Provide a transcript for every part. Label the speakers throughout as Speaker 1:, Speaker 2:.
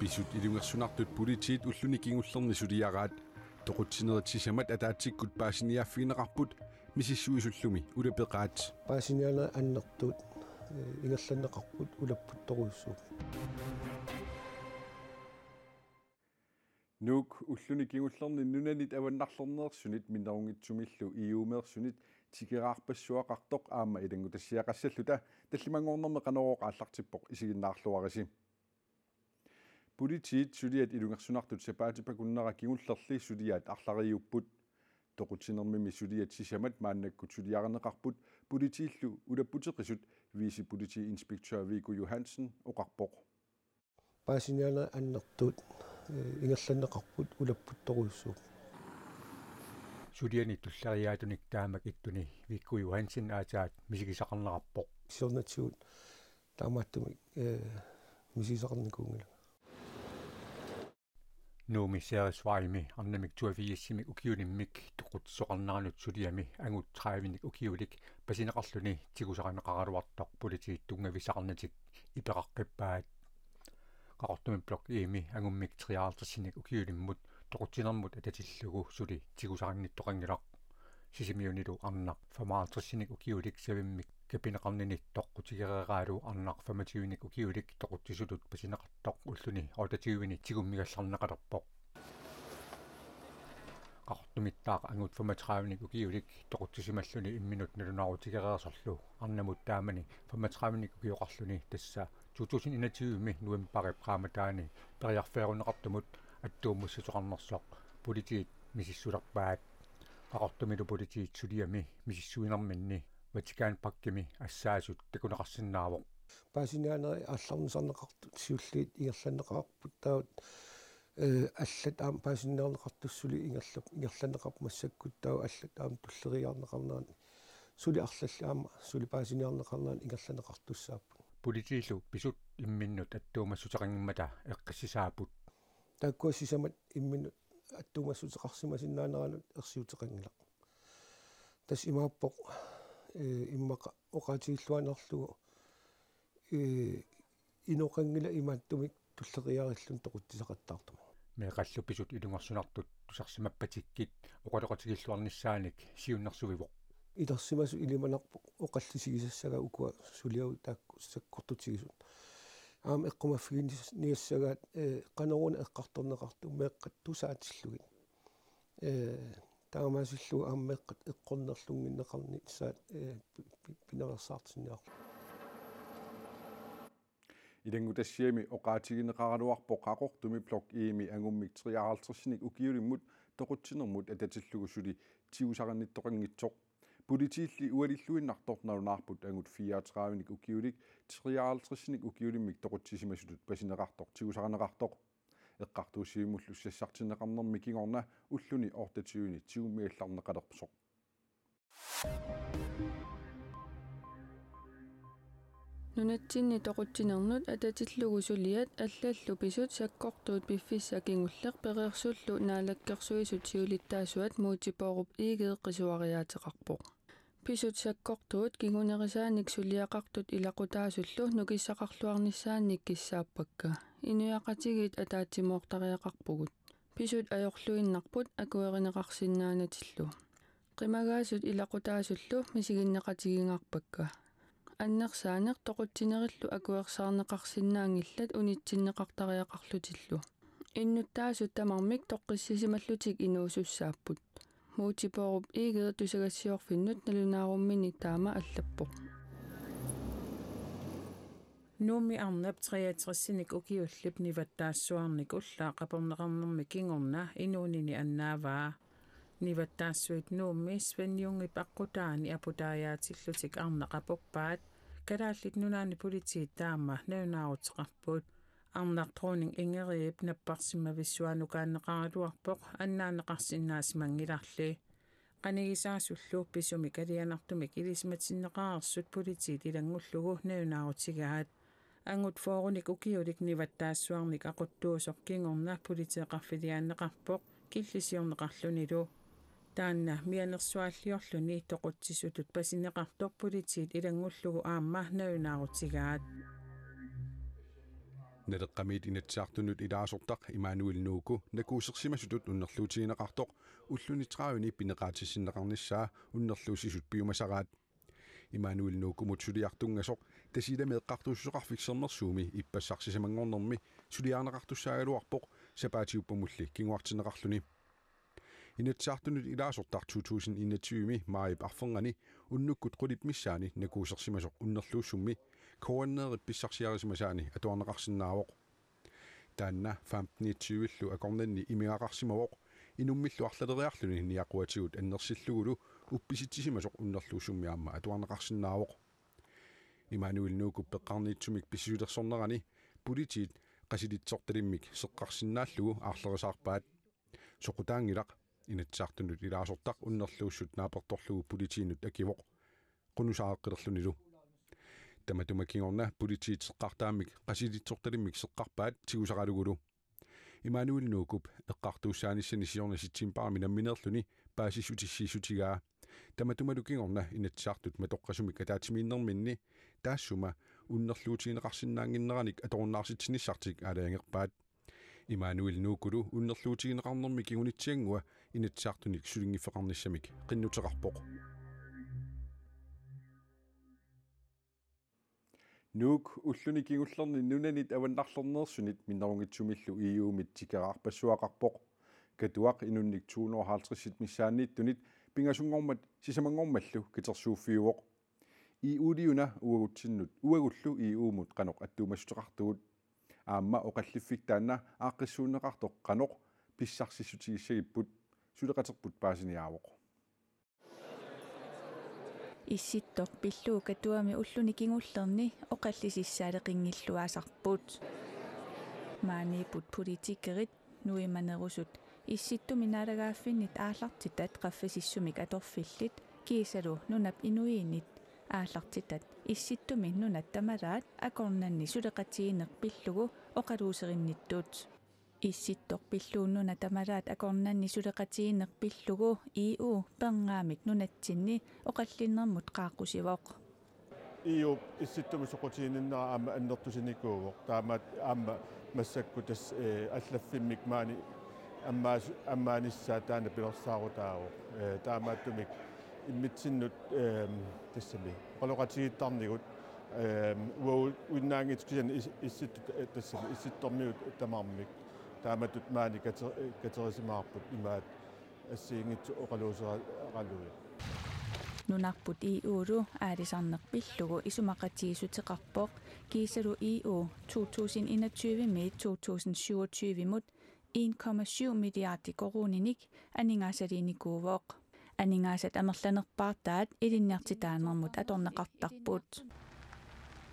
Speaker 1: писут илунгерсунартут политиит уллуни кингуллерни сулиягаат тоқутсинеритсисамат атаатсиккут паасиниаффинеқарпут мисиссуисуллуми улапеқаат
Speaker 2: паасиниана аннертуут э, ингерланнеқарпут улаппут торуйссуук
Speaker 1: нук уллуни кингуллерни нунанит аваннарлернеерсунит миннерунгитсумиллу иуумеерсунит тикераарпассуақартоқ аама илангутассиақассаллута таллимангорнэрме канарооқ ааллартиппоқ исигиннаарлуариси pulitiit suliat ilungersunartut sepaatipakunnara kingullerli suliat arlariupput toqutinermimi suliat sisamat maannakkut suliareneqarput pulitiillu ulapputeqisut viisi puliti inspektør Viggo Johansen oqarpoq
Speaker 2: paasiniana annertuut eh, ingerlanneqarput ulapputtoruissuuq
Speaker 3: suliani tullariaatunik taamak ittuni Viggo Johansen
Speaker 2: aataat misikisaqarnerarpoq sornatsuut taamaatumik eh, э мисисақарникуунгила
Speaker 3: нууми сеэрисваими арнамик туафигиссимик укиулиммик тоқутсоқарнааранут сулиами ангутсаавиник укиулик пасинеқарлүни тигусақанеқаруартор политиит тунгависақарнатик ипеқаққиппаат қақортумип блок ими ангуммик триаартассиник укиулиммут тоқутсинермут ататиллугу сули тигусақанниттоқангилақ сисимиунилу арнақ фамаартассиник укиулик савиммик капинеқарнини тоққутигереерааалу арнаарфамативник укиулик тоқутсисулут пасинеқартоқ уллуни оотатигивини тигуммигалларнеқалерпоқ qaqortumittaaq angut 35nik ukiulik toqutsusimalлуни имминут налунаарутигереерсорлу арнамут таамани 35ник укиоқарлуни тасса 2021-ми нуэмпари прааматаани периарфеерунеқартумут аттууммуссутоқарнерсоқ политиит мисиссулерпаат qaqortumilu politiit suliami misissiuinerminni матикаан паккими ассаасут такунеқарсиннаавоқ
Speaker 2: паасинаанери алларнисарнеқарту сиуллиит ингерланеқарпут таут э аллат аам паасиннернеқартуссули ингерлап ингерланеқарп массаккут тау аллат аам туллериарнеқарнаани сули арлалли аама сули паасиниарнеқарнаани ингерланеқартуссааппут
Speaker 3: политииллу писут имминнут аттуумассутеқангиммата эққиссисаапут
Speaker 2: таккуассисамат имминут аттуумассутеқарсимасиннаанеранут ерсиутеқангилақ тас имааппоқ Э, имма оқатииллуанерлугу э иноқангила имааттумик туллериариллун тоқутсисақаттаартума
Speaker 3: меқаллу писут илунгерсунартут тусарсимаппатиккит оқалоқатигиллуарниссааник сиуннэрсувивоқ
Speaker 2: илэрсимасу илиманарпо оқаллисигисассага укуа сулиау тааккуссаккортутигисут аам эққумаффигиниассагаат э қанеруна эққарторнеқарту меққаттусаатиллугит э таамаасиллу ааммеэккат эққорнерлунгиннеқарни исаат пинерсаартинниарлу э,
Speaker 1: илангутассиами оқаатигинеқаралуарпо қақортуми блок иими ангуммик 350-ник укиулиммут тоқутсинермут ататиллугусули тиусақарниттоқангитсоқ политиилли уалиллуиннартортнарунаарпут ангут 34-ник укиулик 53-ник укиулиммик тоқутсисимасулут пасинеқартоқ тиусақанеқартоқ эққартуусиимуллуссассартинеқарнэрми кигорна уллуни ортатиуни тигуммиалларнеқалерпсо
Speaker 4: нунатсинни тоқутсинернут ататиллугу сулиат аллааллу писут саккортуут пиффиссакингуллер периерсуллу наалаккерсуисут сиулиттаасуат муутипооруп иигеэққисуариаатеқарпоқ писут саккортуут кигунерисааник сулиақартут илақутаасуллу нукиссақарлуарниссааник киссааппакка инуяқатигит атаатсимооқтариақарпугут писут аёрлуиннарпут акуэринеқарсиннаанатиллу қимагаасут илақутаасуллу мисигиннеқатигингарпакка аннерсаанер тоқутсинериллу акуэрсаарнеқарсиннаангиллат унитсиннеқартариақарлутиллу иннуттаасут тамармик тоққиссисималлутик инуусуссааппут муутипооруб иигедер тусагассиорфиннут налунааруммини таама аллаппоқ Nŵm i arnab 33 sy'n ag ogi wyllib ni fydda sŵ arnig wylla a bom na gannom i gyng o'na i nŵn i ni yna fa. Ni fydda sŵ id nŵm i sfyn yw'n i bagw dan i a bod aia tig arnag a bobad. Gada allid nŵn a'n i bwyd i dama na yw'n awt gafbwyd. troning inger eib na bach sy'n ma gan y gadw abog yn na'n gasyn na sy'n mangyr Gan ei isa swllw bys o mi gadi anadwm i gyd ma tyn y gasw'r bwyd ti dyr yng Nghyllw na yw'n awt ангут фооруник укиулик ниваттаассуарник акуттуусоқ кингорна пулитеэқарфилиааннеқарпоқ киллисиорнеқарлунилу таанна мианерсуааллиорлуни тоқутсисутут пасинеқартор пулитиит илангуллугу аама наюнаарутигаат
Speaker 1: налеққамиит инатсаартунут илаасортақ имануил нууку накуусерсимасутут уннерлуутигинеқартоқ уллуни траавини пинеқаатиссиннеқарниссаа уннерлуусисут пиумасараат Immanuel Nukumu Tsuliartunga Sok, det siger med Kartus Rafik Sommer Sumi, i Passaxis Mangonomi, Suliana Kartus Sairo Apok, Sabatio Pomusli, King Wartin Rafluni. I net sagtun i dag så tak 2021 med mig på fangerne, og nu kunne godt blive sani, når kunne sagt simmer så underslået som med, kornet er blevet sagt sjældent simmer sani, at du har nok sin navn. Denne 15. 20. er kommet ind i mere rask simmer, og nu midt du har slet ikke rækket, når jeg går til at ændre sit lukket, упписитсимасоқ уннерлуусуммиаама атуарнеқарсинаавоқ имануил нуукуп пеққарниитсумик писсиулерсорнерани политиит қасилитсорталиммик сеққарсинааллугу аарлерисаарпаат соқутаангилақ инатсаартунут илаасортақ уннерлууссут нааперторлугу политиинут акивоқ қунусааққилерлунилу таматумакингорна политиит сеққартаамик қасилитсорталиммик сеққарпаат тигусақалугулу Имануил нуукуп эққартууссааниссани сиорнаситсимпарами намминерлүни паасиссутиссиисутигаа таматумалукигорна инатсаартут матоqqasumik катаатимииннэрминни таассума уннерлуутигинеқарсинаангиннераник аторуннаарситсиниссартик алаангерпаат имануил нуукулу уннерлуутигинеқарнэрми кигунитсиангуа инатсаартуник сулингиффеқарниссамик қиннутеқарпоқ нуук уллуни кигуллерни нунанит аваннарлернерсунит миннерунгитсумиллу ииуумит тикераарпассуақарпоқ катуақ инунник 250 миссаанниттунит пингасунгормат сисамангормаллу китерсууффиуоқ и улиуна уагутсиннут уагуллу и уумут канақ аттуумассутеқартугут аама оқаллиффик таана ааққиссуунеқартоқ канақ писсарсиссутигиссагиппут сулеқатерпут паасиниаавоқ
Speaker 5: исситтоқ пиллуу катуами уллуни кингуллерни оқаллисиссаалеқингиллуаасарпут маанипут политикерит нуиманерусут исситтуминаалагааффиннит ааллартитат qaffisiссумик аторфиллит киисалу нунап инуиинит ааллартитат исситтуми нунат тамалаат акорнанни сулеқатиинеқ пиллугу оқалуусеринниттуут исситтор пиллууннуна тамалаат акорнанни сулеқатиинеқ пиллугу иу пенгаамик нунатсинни оқаллиннэрмут қааққусивоқ
Speaker 6: иу исситтуми соқутииннаа аама аннертусиникууго таамаат аама массакку тас аллаффиммик маани amma amma nissa tänne pilossa otao tämä tumi mitsin nyt tässä mi paljon katsi tänne kun voi unnan itkisen isit tässä isit tommi tämä mi tämä
Speaker 5: i uru är i sannak bildu och i sumaka tisu till i u 2021 med 2027 mot 1,7 miljardi koruninik äningäisedinik uvok. Äningäiset ämärlänä paattaat edinnärtsitään ammut ätonnekattakput.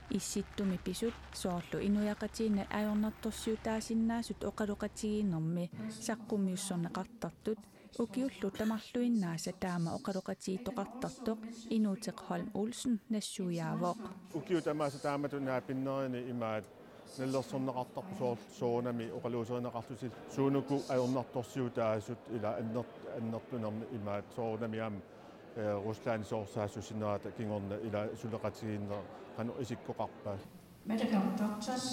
Speaker 5: Issittumi pisut soollu inujakatiin äjonnattosyytää sinna syt okadukatiin ammi sakkumius on kattattut. Uki ullu tämähluin näse tämä okadukatiin tokattattu inutsikholm ulsun nesujaavok.
Speaker 6: Uki ullu tämähluin näpinnoin imäät нэллерсэрнеқартарпу соорсуунами оқалуусернеқартусил суунуку аернарторсиутаасут ила аннер аннертунерми имаат соорнами аама э, руслаани соорсаасусинерата кингорна ила сулеқатигииннер кану исиккоқарпаа
Speaker 5: Medical doctors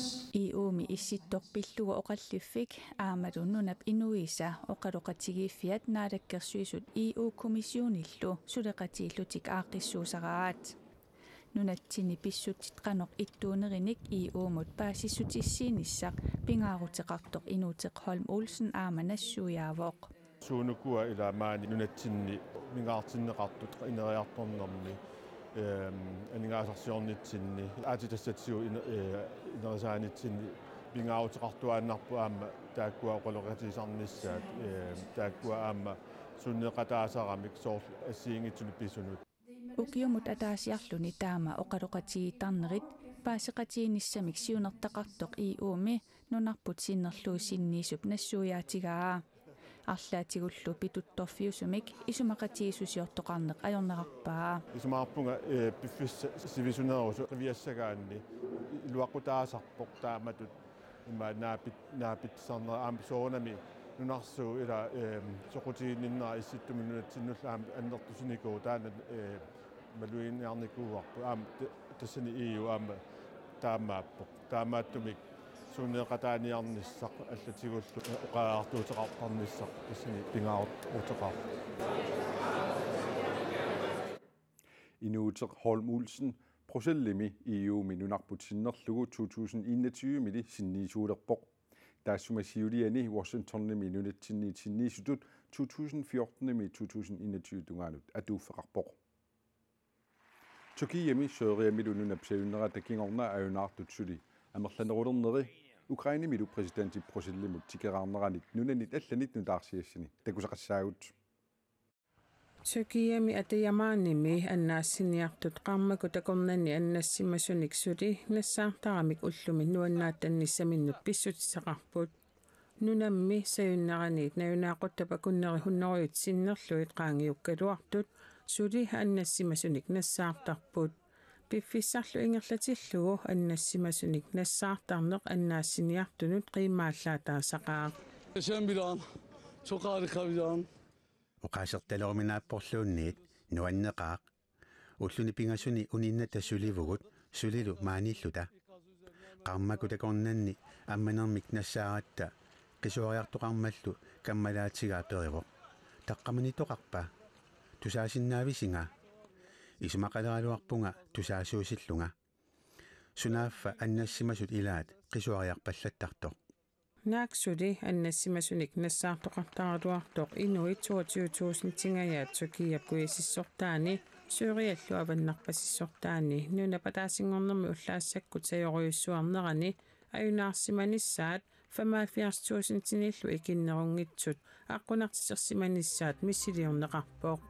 Speaker 5: EU-ми исситторпиллуга оқаллиффик аамалуннунап инуиса оқалоқатигииффиат наалаккерсуисут EU-комиссиониллу сулеқатииллутик аақиссуусараат nunatsini pissutitqanoq ittuunerinik ii uumut paasissutissiinissaq pingaarutiqartoq inuutiq holm olsen aamanassuujaavoq
Speaker 6: suunukua ila maani nunatsinni mingaartinneqartut ineriartornermi анингаасарсиорнитсинни аатитассатсуу инерисаанитсинни пингаавутеқартуааннарпу аама тааккуа оқолоқатисарниссаат тааккуа аама суннеқатаасарамик соор ассиингитсулипписунут
Speaker 5: укиумут атаасиарлуни таама оқалоқатигитарнерит паасеқатигиниссамик сиунертақартоқ иууми нунарпут синнерлуу синниисуп нассууяатигаа арлаатигуллу питутторфиусумик исумақатигисусиортоқарнеқ аёрнерарпаа
Speaker 6: исумаарпунга э, пиффисса сивисунерусу ривиассагаанни илуақутаасарпоқ тааматут имма наапит наапитсарнера аам соонами нунарсуу ила сокутигинниннера исситтуминунатсиннуллаам аннертусиникуу таана э ma luin yarni kuwaqpu am tasini iyu am taamaappu taamaattumik suunni qataaniarnissaq allatigullu uqaaqtuutiqartarnissaq tasini pingaart uutiqaar
Speaker 1: Inuutiq Holm Ulsen Prosellimi EU minunarputsinnerlugu 2021 midi sinniisuulerpoq taassumassiuliani Washingtonnimi 2014 mi 2021 tungaanut atuuffeqarpoq Tyrkiemi sørgemi lununa pseunera takingorna aunaartutsuli amerlanerulerneri Ukrainimilu præsidenti prosillimut tikeraarneranik nunanit allanit nutaarsiassini takusaqassaagut
Speaker 4: Tyrkiemi atejamaanimi annaassiniartut qaammaku takornani annassimasunik suli nassaartaramik ullumi nuannaattannissaminnu pissutissaqarput nunammi sayunneraniit najunaaqottapa kunneri hunnerujut sinnerluit qaangiukkaluartut suli annasimasunik nassaartarput пиффиссарлу ингерлатиллугу аннассимасуник нассаартарнеқ аннаассиниартунут қимааллаатаа сақаа
Speaker 3: сэмбилан цоқаарикавилан оқаасерталорминааппорлуунниит нуаннеқаақ уллуни пингасуни унинна тассуливугут сулилу мааниллута қармаку такорнанни амманермик нассааратта қисуариартоқармаллу каммалаатигаа периво таққаманитоқарпаа тусаасиннаависинга исмакалааруарпунга тусаасуусиллунга сунааффа аннассимасут илаат қисуариарпаллаттарто
Speaker 4: нааксули аннассимасуник нассаартоқартаралуартоқ инуит 22000 тингаят сукиаппуисиссортаани сюриаллу аваннарпассиссортаани нунапатаасингорнэрми уллаассакку саёриуссуарнерани аюнаарсиманиссаат 45000 тиниллу икиннерунгитсут аққунартитерсиманиссаат миссилиорнеқарпоқ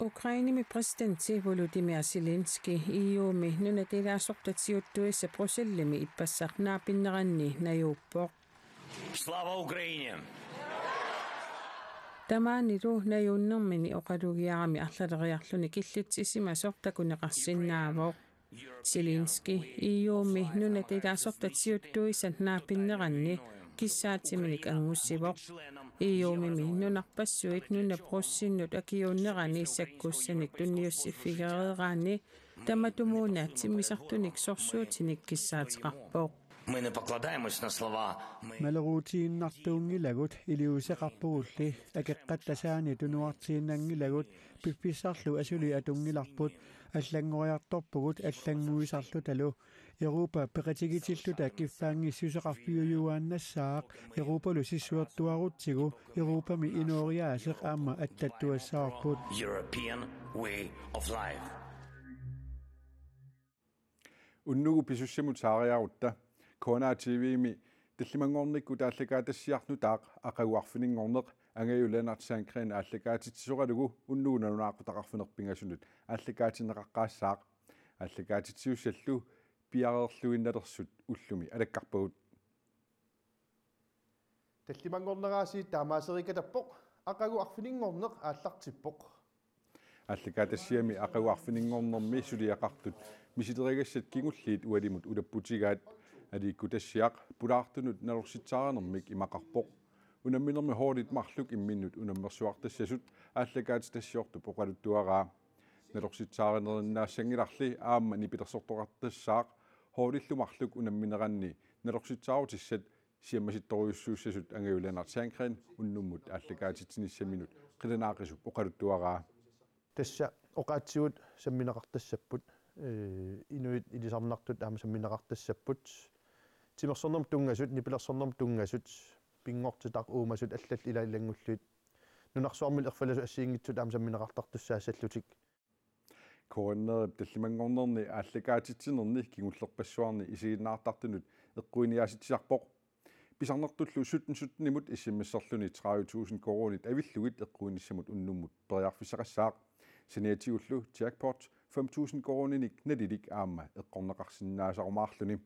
Speaker 4: Ukrainimi presidentti Volodymyr Zelensky iumi nune teile sortatsiuttuissa Bryssellimi ippassarnaa pinneranni najuuppoq.
Speaker 2: Slava Ukraini!
Speaker 4: Tämä niru najunnermini oqalugiarami arlaleriarluni killitsisima sortakuneqarsinnaavoq. Zelensky iumi nune teile sortatsiuttuissa naapineranni kissaatsiminik angussivoq. Iomimi nun arpassuit nun approssinnut akiunnerani sakkussanik tunniussifigareeraani таматумуунаатсим мисартуник сорсуутиник киссаатеқарпоо
Speaker 5: Мы не покладаемся на слова.
Speaker 4: Малерутииннартуунгилагут
Speaker 3: илиусеқарпугулли акеққаттасаани тунуартииннангилагут пипписсарлу асули атунгиларпут аллангориарторпугут аллангуисарлу талу Европа ператигитиллу такиффаанги сусеқарпиуюааннассаақ Европалу сиссуэртуарутсигу Европами инориаасеқ аама аттаттуассаарпут
Speaker 5: European
Speaker 3: way of life
Speaker 1: Уннугу писуссимутаариарутта Кона ТВми таллимангорникку тааллакаатассиарну таақ ақагуарфинингорнеқ angayulanart sankrin аллакаатитсугалугу уннугунарунаақутақарфинерпингасунут аллакаатинеқаққаассаақ аллакаатитсиуссаллу пиарерлуинналерсут уллуми алаккарпагут
Speaker 6: таллимангорнераасии таамаасерикатаппоқ ақагу арфинингорнеқ ааллартиппоқ
Speaker 1: аллакаатассиами ақагу арфинингорнерми сулиақартут мисилеригассат кингуллиит уалимут улаппутигаат алиикку тассиақ пулаартунут налорситсаарнермик имақарпоқ unaminnermi hurtigt marluk i minut unammersuarte sesut аллагаатитассиорту поqaluttuaraa налорситсааринериннаассангиларли аама нипилерсорторартассаақ хоориллумарлук унамминеранни налорситсаарутиссат сиаммаситторюссууссасут ангаюланартиангрин уннуммут аллагаатитиниссаминут қиланаақисуп поqaluttuaraa
Speaker 6: тасса оқаатсигут самминеқартассаппут э инуит илисарнартут аама самминеқартассаппут тимерсорнэрм тунгасут нипилерсорнэрм тунгасут пингортитар уумасут аллалли илаиллангуллуит нунарсуармил ерфаласу ассиингитсут аамсамминеқартартуссаасаллутик
Speaker 1: кооннери таллимангорнерни ааллакаатитсинерни кигуллерпассуарни исигиннаартартунут эққуиниааситсиарпоқ писарнертуллу суттен суттнимут исиммассерлуни 30000 коронит авиллугит эққуиниссамут уннуммут периарфисақассаақ синиатиуллу джекпот 5000 корониник налилик аама эққорнеқарсинаасарумаарлуни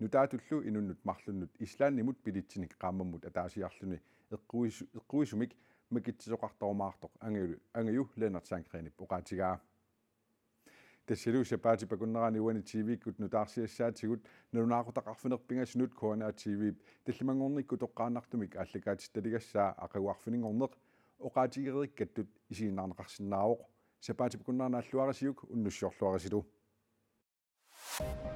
Speaker 1: нутаатуллу инуннут марлуннут ислааннимут пилитсиник qaammammut атаасиарлуни эққуис эққуисумик макитсисоқартормаартоқ ангаю ангаю ленартсаангринипп оқаатигаа тассилууса паати пакуннерани уани тивиккут нутаарсиассаатигут налунаақутақарфинерпингасинут коана тивип таллимангорникку тоққаанартумик ааллакаати талигассаа ақауарфинингорнеқ оқаатигериккаттут исиинаарнеқарсинаавоқ сапаати пакуннернааллуарасиук уннуссиорлуарасилу Thank you.